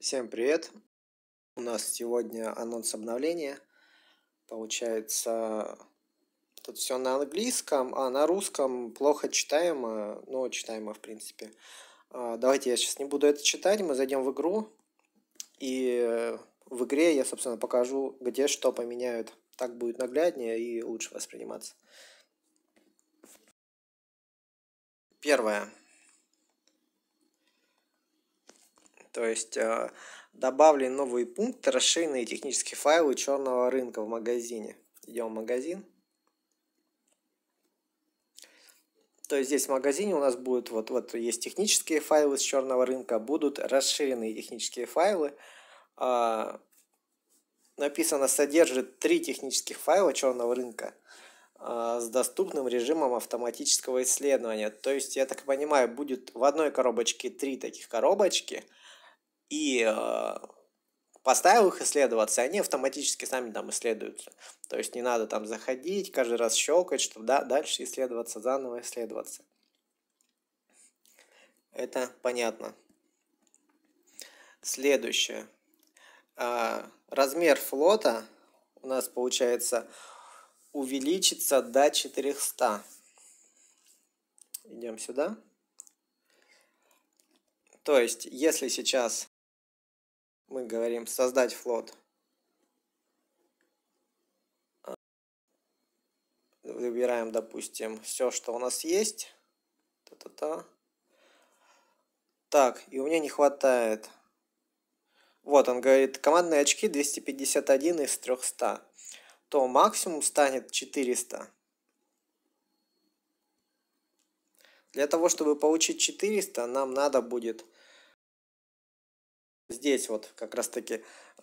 Всем привет! У нас сегодня анонс обновления. Получается, тут все на английском, а на русском плохо читаемо, но ну, читаемо в принципе. А, давайте я сейчас не буду это читать, мы зайдем в игру, и э, в игре я, собственно, покажу, где что поменяют. Так будет нагляднее и лучше восприниматься. Первое. То есть а, добавлен новый пункт расширенные технические файлы черного рынка в магазине. Идем в магазин. То есть здесь в магазине у нас будут вот, вот есть технические файлы с черного рынка, будут расширенные технические файлы. А, написано содержит три технических файла черного рынка а, с доступным режимом автоматического исследования. То есть, я так понимаю, будет в одной коробочке три таких коробочки – и э, поставил их исследоваться, они автоматически сами там исследуются. То есть не надо там заходить, каждый раз щелкать, чтобы да, дальше исследоваться, заново исследоваться. Это понятно. Следующее. А, размер флота у нас получается увеличится до 400. Идем сюда. То есть, если сейчас мы говорим создать флот. Выбираем, допустим, все, что у нас есть. Та-та-та. Так, и у меня не хватает. Вот, он говорит, командные очки 251 из 300. То максимум станет 400. Для того, чтобы получить 400, нам надо будет здесь вот как раз таки э,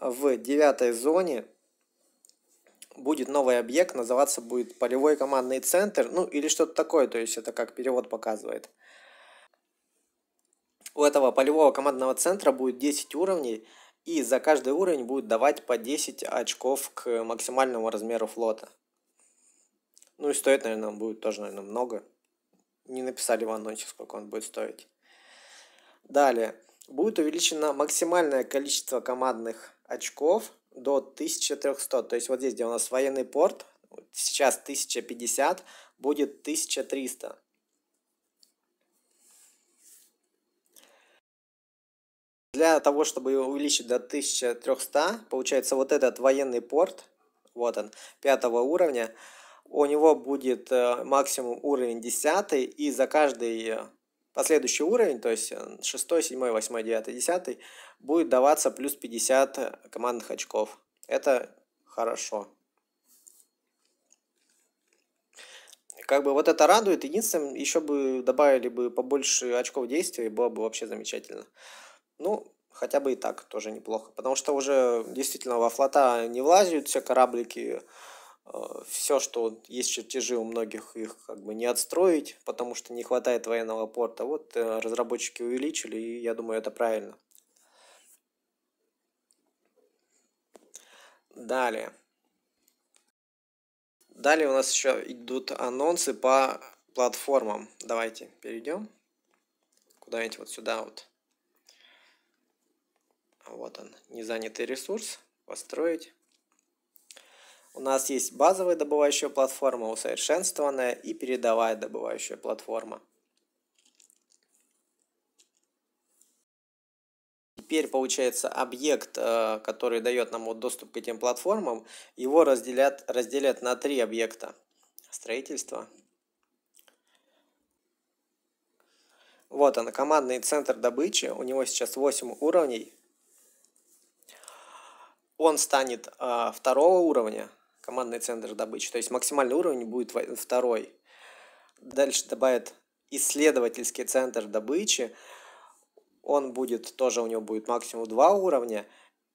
в девятой зоне будет новый объект, называться будет полевой командный центр, ну или что-то такое, то есть это как перевод показывает. У этого полевого командного центра будет 10 уровней, и за каждый уровень будет давать по 10 очков к максимальному размеру флота. Ну и стоит, наверное, будет тоже, наверное, много. Не написали в анонсе, сколько он будет стоить. Далее будет увеличено максимальное количество командных очков до 1300. То есть вот здесь, где у нас военный порт, сейчас 1050, будет 1300. Для того, чтобы его увеличить до 1300, получается вот этот военный порт, вот он, пятого уровня, у него будет э, максимум уровень 10, и за каждый э, последующий уровень, то есть 6, 7, 8, 9, 10, будет даваться плюс 50 э, командных очков. Это хорошо. Как бы вот это радует. Единственным еще бы добавили бы побольше очков действия, и было бы вообще замечательно. Ну, хотя бы и так тоже неплохо. Потому что уже действительно во флота не влазят все кораблики, Э, все, что есть чертежи у многих, их как бы не отстроить, потому что не хватает военного порта. Вот э, разработчики увеличили, и я думаю, это правильно. Далее. Далее у нас еще идут анонсы по платформам. Давайте перейдем куда-нибудь вот сюда вот. Вот он, незанятый ресурс. Построить. У нас есть базовая добывающая платформа, усовершенствованная и передовая добывающая платформа. Теперь, получается, объект, э, который дает нам доступ к этим платформам, его разделят, разделят на три объекта. Строительство. Вот он, командный центр добычи. У него сейчас 8 уровней. Он станет э, второго уровня, командный центр добычи. То есть максимальный уровень будет второй. Дальше добавят исследовательский центр добычи. Он будет, тоже у него будет максимум два уровня.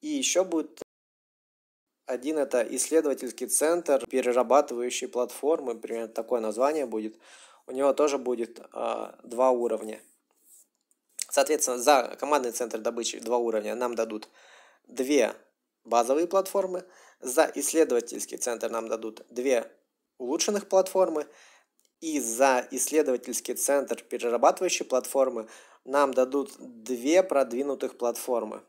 И еще будет один это исследовательский центр перерабатывающей платформы, примерно такое название будет. У него тоже будет э, два уровня. Соответственно, за командный центр добычи два уровня нам дадут две базовые платформы – за исследовательский центр нам дадут две улучшенных платформы, и за исследовательский центр перерабатывающей платформы нам дадут две продвинутых платформы.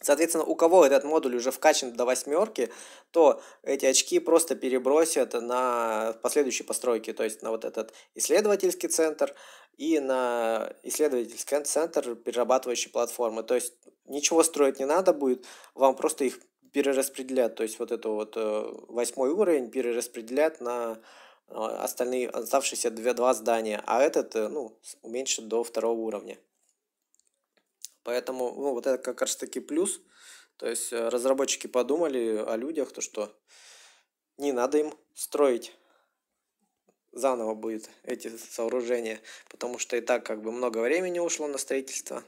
Соответственно, у кого этот модуль уже вкачан до восьмерки, то эти очки просто перебросят на последующие постройки, то есть на вот этот исследовательский центр и на исследовательский центр перерабатывающей платформы. То есть ничего строить не надо будет, вам просто их перераспределят, то есть вот это вот э, восьмой уровень перераспределят на э, остальные оставшиеся два здания, а этот э, ну, уменьшит до второго уровня. Поэтому ну, вот это как раз таки плюс. То есть э, разработчики подумали о людях, то что не надо им строить заново будет эти сооружения, потому что и так как бы много времени ушло на строительство.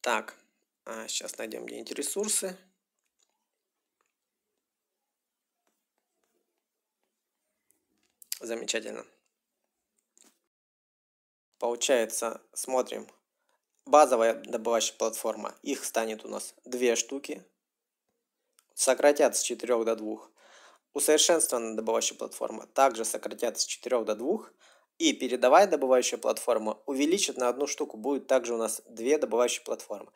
Так, сейчас а, найдем где-нибудь ресурсы. Замечательно. Получается, смотрим. Базовая добывающая платформа. Их станет у нас две штуки. сократятся с 4 до 2. Усовершенствованная добывающая платформа также сократятся с 4 до 2. И передовая добывающая платформа увеличит на одну штуку. Будет также у нас две добывающие платформы.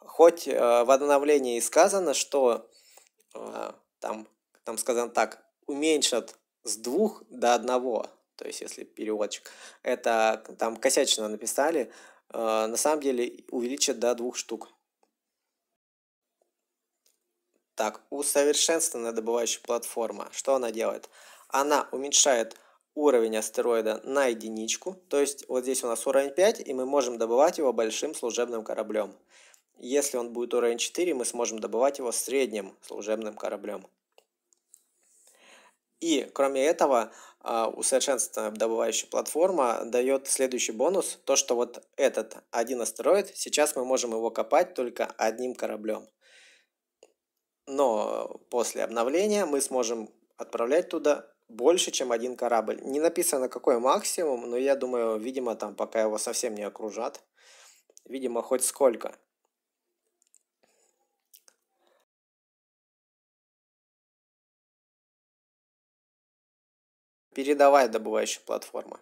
Хоть э, в обновлении и сказано, что э, там, там сказано так, уменьшат с двух до одного то есть, если переводчик, это там косячно написали, э, на самом деле увеличат до двух штук. Так, усовершенствованная добывающая платформа. Что она делает? Она уменьшает уровень астероида на единичку. То есть вот здесь у нас уровень 5, и мы можем добывать его большим служебным кораблем. Если он будет уровень 4, мы сможем добывать его средним служебным кораблем. И, кроме этого, а, усовершенствованная добывающая платформа дает следующий бонус, то, что вот этот один астероид, сейчас мы можем его копать только одним кораблем. Но после обновления мы сможем отправлять туда больше, чем один корабль. Не написано, какой максимум, но я думаю, видимо, там пока его совсем не окружат. Видимо, хоть сколько. передовая добывающая платформа.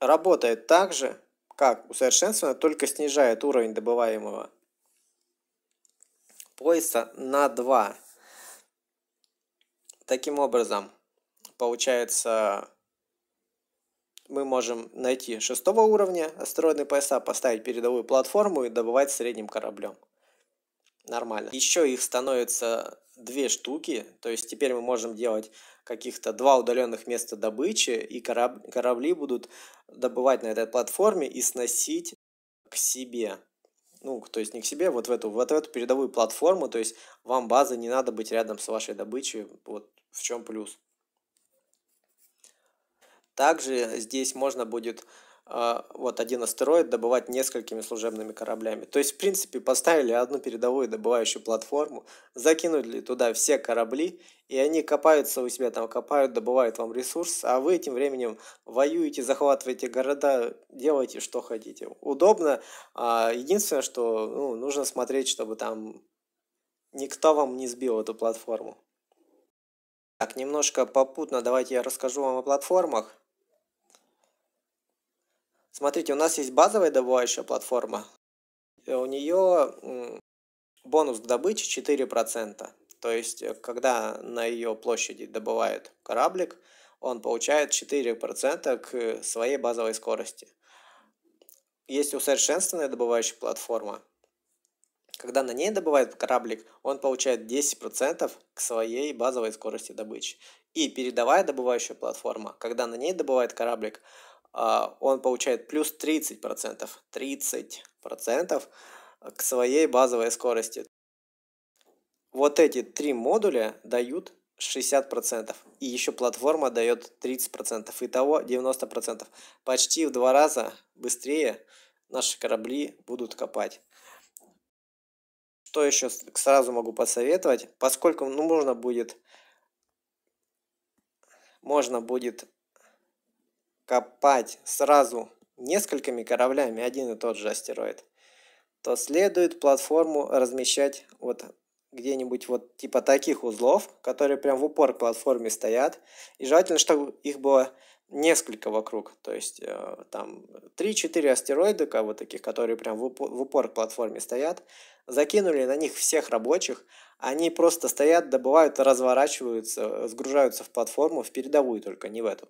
Работает так же, как усовершенствовано, только снижает уровень добываемого пояса на 2. Таким образом, получается, мы можем найти шестого уровня астероидные пояса, поставить передовую платформу и добывать средним кораблем. Нормально. Еще их становится две штуки, то есть теперь мы можем делать каких-то два удаленных места добычи, и кораб корабли будут добывать на этой платформе и сносить к себе. Ну, то есть не к себе, вот в эту, вот в эту передовую платформу, то есть вам базы не надо быть рядом с вашей добычей, вот в чем плюс. Также здесь можно будет а, вот один астероид добывать несколькими служебными кораблями. То есть, в принципе, поставили одну передовую добывающую платформу, закинули туда все корабли, и они копаются у себя там, копают, добывают вам ресурс, а вы этим временем воюете, захватываете города, делаете что хотите. Удобно. А, единственное, что ну, нужно смотреть, чтобы там никто вам не сбил эту платформу. Так, немножко попутно давайте я расскажу вам о платформах. Смотрите, у нас есть базовая добывающая платформа. У нее бонус к добыче 4%. То есть, э, когда на ее площади добывают кораблик, он получает 4% к своей базовой скорости. Есть усовершенствованная добывающая платформа. Когда на ней добывает кораблик, он получает 10% к своей базовой скорости добычи. И передовая добывающая платформа, когда на ней добывает кораблик, а, он получает плюс 30%, 30% к своей базовой скорости. Вот эти три модуля дают 60%, и еще платформа дает 30%, итого 90%. Почти в два раза быстрее наши корабли будут копать. Что еще сразу могу посоветовать, поскольку ну, можно будет можно будет копать сразу несколькими кораблями один и тот же астероид, то следует платформу размещать вот где-нибудь вот типа таких узлов, которые прям в упор к платформе стоят. И желательно, чтобы их было несколько вокруг. То есть э, там 3-4 астероида, как вот таких, которые прям в упор, в упор к платформе стоят. Закинули на них всех рабочих, они просто стоят, добывают, разворачиваются, сгружаются в платформу, в передовую только, не в эту.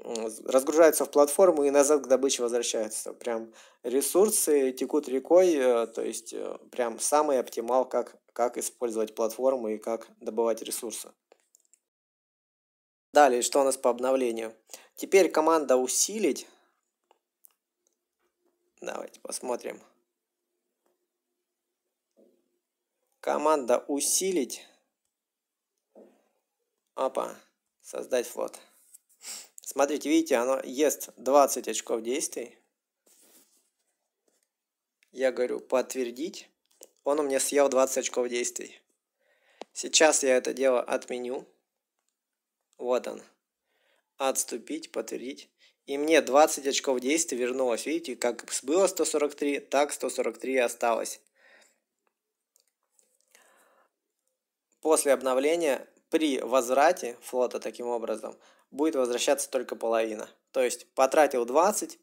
Разгружаются в платформу и назад к добыче возвращаются. Прям ресурсы текут рекой, э, то есть э, прям самый оптимал, как, как использовать платформу и как добывать ресурсы. Далее, что у нас по обновлению? Теперь команда «Усилить». Давайте посмотрим. Команда усилить. Опа. Создать флот. Смотрите, видите, оно ест 20 очков действий. Я говорю подтвердить. Он у меня съел 20 очков действий. Сейчас я это дело отменю. Вот он. Отступить, подтвердить. И мне 20 очков действий вернулось. Видите, как было 143, так 143 осталось. После обновления при возврате флота таким образом будет возвращаться только половина. То есть потратил 20,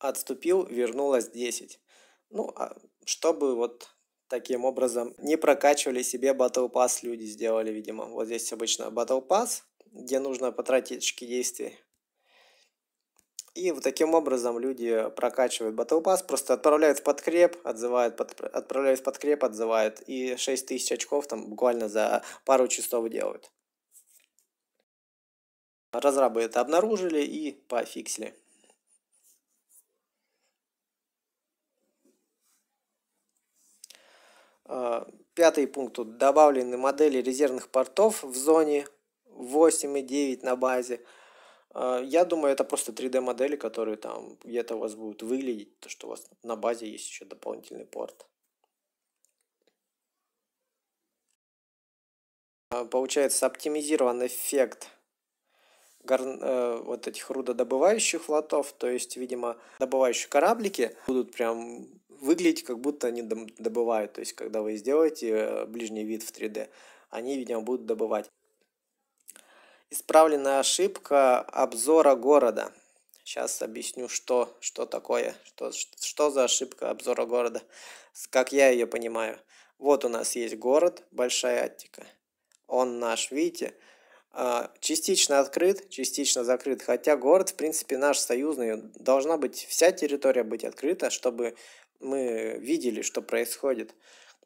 отступил, вернулось 10. Ну, а чтобы вот таким образом не прокачивали себе Battle Pass люди сделали, видимо. Вот здесь обычно Battle Pass, где нужно потратить очки действий и вот таким образом люди прокачивают Battle Pass, просто отправляют в подкреп, отзывают, под, отправляют в подкреп, отзывают. И 6 тысяч очков там буквально за пару часов делают. Разрабы это обнаружили и пофиксили. А, пятый пункт. Тут добавлены модели резервных портов в зоне 8 и 9 на базе – а, я думаю, это просто 3D-модели, которые там где-то у вас будут выглядеть, то, что у вас на базе есть еще дополнительный порт. А, получается оптимизирован эффект горн, э, вот этих рудодобывающих флотов, то есть, видимо, добывающие кораблики будут прям выглядеть, как будто они добывают. То есть, когда вы сделаете э, ближний вид в 3D, они, видимо, будут добывать. Исправленная ошибка обзора города. Сейчас объясню, что, что такое, что, что за ошибка обзора города, как я ее понимаю. Вот у нас есть город, Большая Аттика. Он наш, видите, а, частично открыт, частично закрыт. Хотя город, в принципе, наш союзный. Должна быть вся территория быть открыта, чтобы мы видели, что происходит.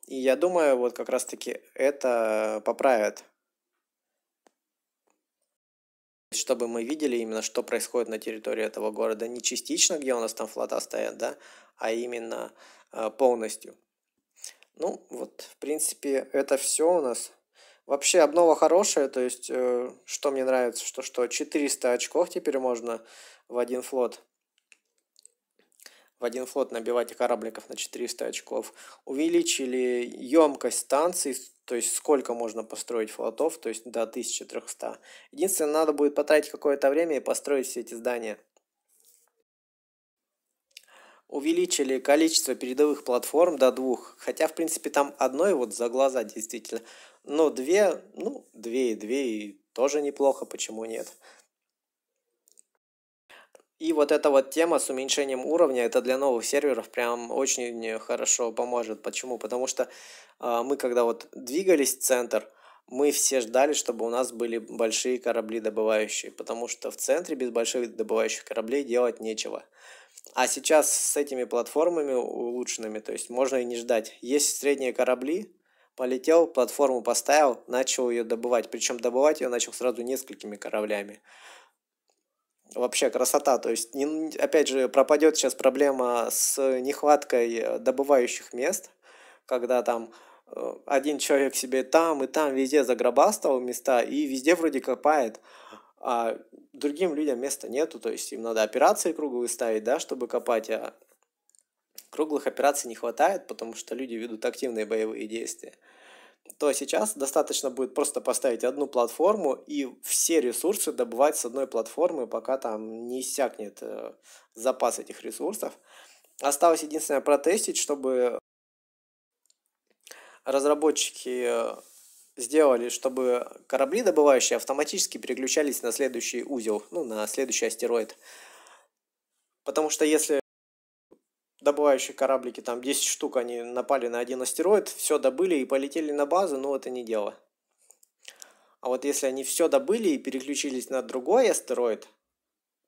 И я думаю, вот как раз-таки это поправит чтобы мы видели именно, что происходит на территории этого города. Не частично, где у нас там флота стоят, да, а именно э, полностью. Ну, вот, в принципе, это все у нас. Вообще, обнова хорошая, то есть, э, что мне нравится, что, что 400 очков теперь можно в один флот в один флот набивать корабликов на 400 очков, увеличили емкость станций, то есть сколько можно построить флотов, то есть до 1300. Единственное, надо будет потратить какое-то время и построить все эти здания. Увеличили количество передовых платформ до двух, хотя, в принципе, там одной вот за глаза действительно. Но две, ну, две и две, и тоже неплохо, почему нет. И вот эта вот тема с уменьшением уровня, это для новых серверов прям очень э, хорошо поможет. Почему? Потому что э, мы когда вот двигались в центр, мы все ждали, чтобы у нас были большие корабли добывающие, потому что в центре без больших добывающих кораблей делать нечего. А сейчас с этими платформами улучшенными, то есть можно и не ждать. Есть средние корабли, полетел, платформу поставил, начал ее добывать. Причем добывать ее начал сразу несколькими кораблями вообще красота. То есть, не, опять же, пропадет сейчас проблема с нехваткой добывающих мест, когда там э, один человек себе там и там везде заграбастал места и везде вроде копает, а другим людям места нету, то есть им надо операции круглые ставить, да, чтобы копать, а круглых операций не хватает, потому что люди ведут активные боевые действия то сейчас достаточно будет просто поставить одну платформу и все ресурсы добывать с одной платформы, пока там не иссякнет э, запас этих ресурсов. Осталось единственное протестить, чтобы разработчики э, сделали, чтобы корабли добывающие автоматически переключались на следующий узел, ну, на следующий астероид. Потому что если добывающие кораблики, там 10 штук, они напали на один астероид, все добыли и полетели на базу, но это не дело. А вот если они все добыли и переключились на другой астероид,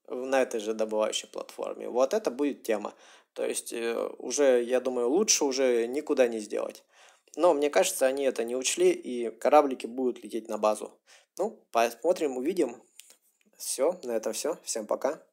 на этой же добывающей платформе, вот это будет тема. То есть э, уже, я думаю, лучше уже никуда не сделать. Но мне кажется, они это не учли, и кораблики будут лететь на базу. Ну, посмотрим, увидим. Все, на этом все. Всем пока.